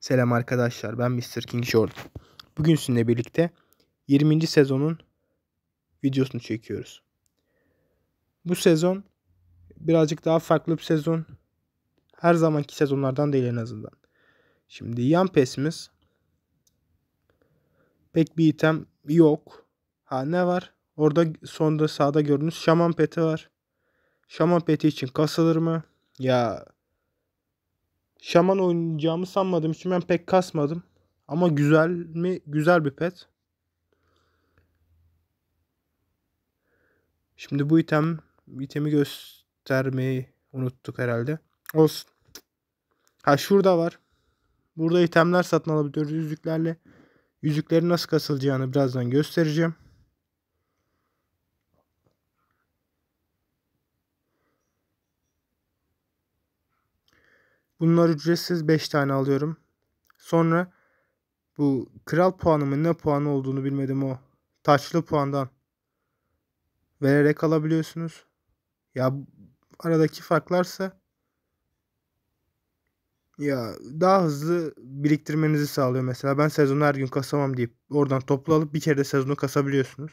Selam arkadaşlar ben Mr. King Jordan. Bugün sizinle birlikte 20. sezonun videosunu çekiyoruz. Bu sezon birazcık daha farklı bir sezon. Her zamanki sezonlardan değil en azından. Şimdi yan pesimiz pek bir item yok. Ha ne var? Orada sonda sağda gördüğünüz şaman peti var. Şaman peti için kasılır mı? Ya Şaman oynayacağımı sanmadım, için ben pek kasmadım. Ama güzel mi? Güzel bir pet. Şimdi bu item itemi göstermeyi unuttuk herhalde. Olsun. Ha şurada var. Burada itemler satın alabiliyoruz yüzüklerle. Yüzükleri nasıl kasılacağını birazdan göstereceğim. Bunlar ücretsiz 5 tane alıyorum. Sonra bu kral puanımın ne puanı olduğunu bilmedim o. Taçlı puandan vererek alabiliyorsunuz. Ya aradaki farklarsa ya daha hızlı biriktirmenizi sağlıyor mesela. Ben sezonu her gün kasamam deyip oradan toplu alıp bir kere de sezonu kasabiliyorsunuz.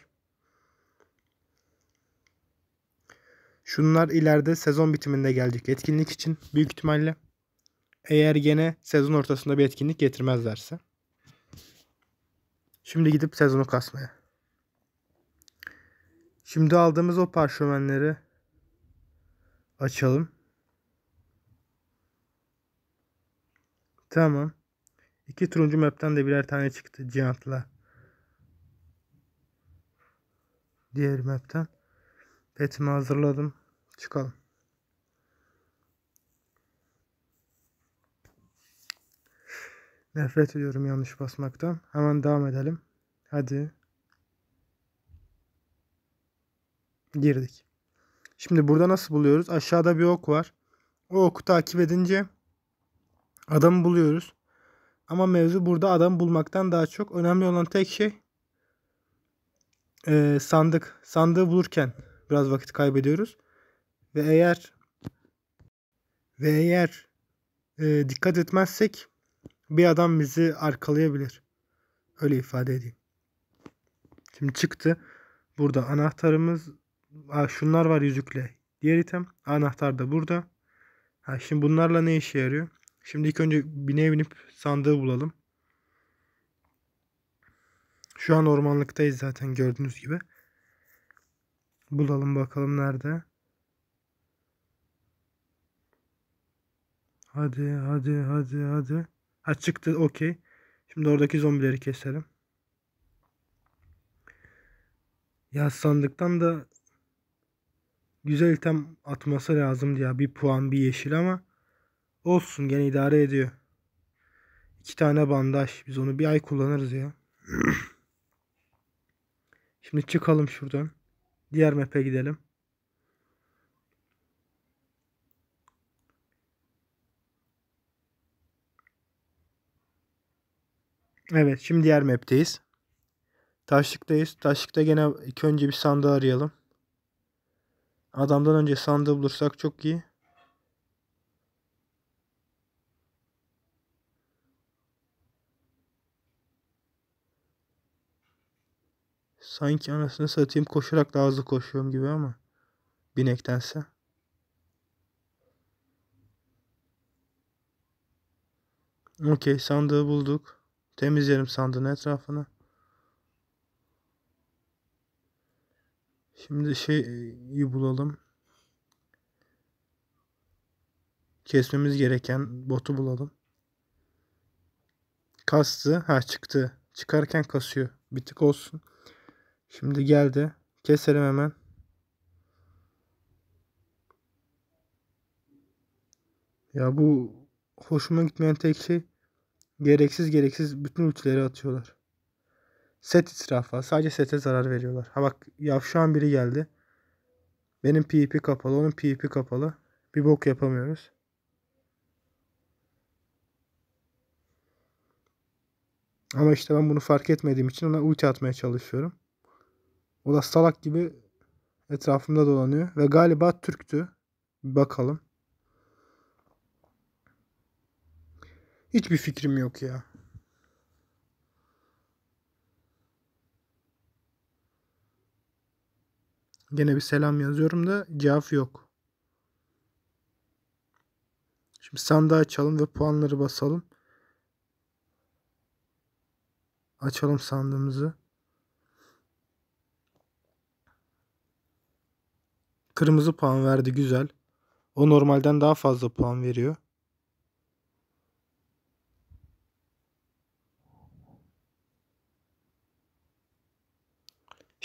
Şunlar ileride sezon bitiminde gelecek etkinlik için büyük ihtimalle. Eğer gene sezon ortasında bir etkinlik getirmezlerse. Şimdi gidip sezonu kasmaya. Şimdi aldığımız o parşömenleri açalım. Tamam. İki turuncu map'ten de birer tane çıktı Giant'la. Diğer map'ten. Petimi hazırladım. Çıkalım. Nefret ediyorum yanlış basmaktan. Hemen devam edelim. Hadi. Girdik. Şimdi burada nasıl buluyoruz? Aşağıda bir ok var. O oku takip edince adamı buluyoruz. Ama mevzu burada adam bulmaktan daha çok önemli olan tek şey e, sandık. Sandığı bulurken biraz vakit kaybediyoruz. Ve eğer ve eğer e, dikkat etmezsek bir adam bizi arkalayabilir. Öyle ifade edeyim. Şimdi çıktı. Burada anahtarımız ha, şunlar var yüzükle. Diğer item anahtar da burada. Ha, şimdi bunlarla ne işe yarıyor? Şimdi ilk önce bineye binip sandığı bulalım. Şu an ormanlıktayız zaten gördüğünüz gibi. Bulalım bakalım nerede. Hadi hadi hadi hadi. Ha çıktı okey. Şimdi oradaki zombileri keselim. Ya sandıktan da güzel item atması lazım diye, Bir puan bir yeşil ama olsun gene idare ediyor. İki tane bandaj. Biz onu bir ay kullanırız ya. Şimdi çıkalım şuradan. Diğer map'e gidelim. Evet şimdi diğer map'teyiz. Taşlıktayız. Taşlıkta gene ilk önce bir sandığı arayalım. Adamdan önce sandığı bulursak çok iyi. Sanki anasını satayım koşarak daha hızlı koşuyorum gibi ama binektense. Okey sandığı bulduk. Temizleyelim sandığın etrafını. Şimdi şeyi bulalım. Kesmemiz gereken botu bulalım. Kastı. Ha çıktı. Çıkarken kasıyor. Bir tık olsun. Şimdi geldi. Keselim hemen. Ya bu hoşuma gitmeyen tek şey Gereksiz gereksiz bütün ultileri atıyorlar. Set israfı. Sadece sete zarar veriyorlar. Ha bak yavşan biri geldi. Benim PvP kapalı. Onun PvP kapalı. Bir bok yapamıyoruz. Ama işte ben bunu fark etmediğim için ona ulti atmaya çalışıyorum. O da salak gibi etrafımda dolanıyor. Ve galiba Türk'tü. Bir bakalım. Hiçbir fikrim yok ya. Gene bir selam yazıyorum da cevap yok. Şimdi sandığı açalım ve puanları basalım. Açalım sandığımızı. Kırmızı puan verdi güzel. O normalden daha fazla puan veriyor.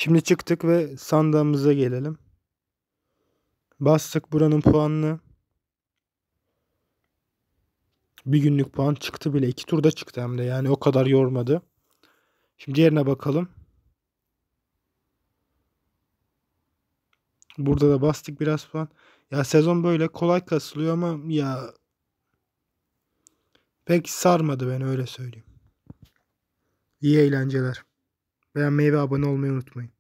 Şimdi çıktık ve sandığımıza gelelim. Bastık buranın puanını. Bir günlük puan çıktı bile. iki turda çıktı hem de yani o kadar yormadı. Şimdi yerine bakalım. Burada da bastık biraz puan. Ya sezon böyle kolay kasılıyor ama ya pek sarmadı ben öyle söyleyeyim. İyi eğlenceler. Beğenmeyi ve abone olmayı unutmayın.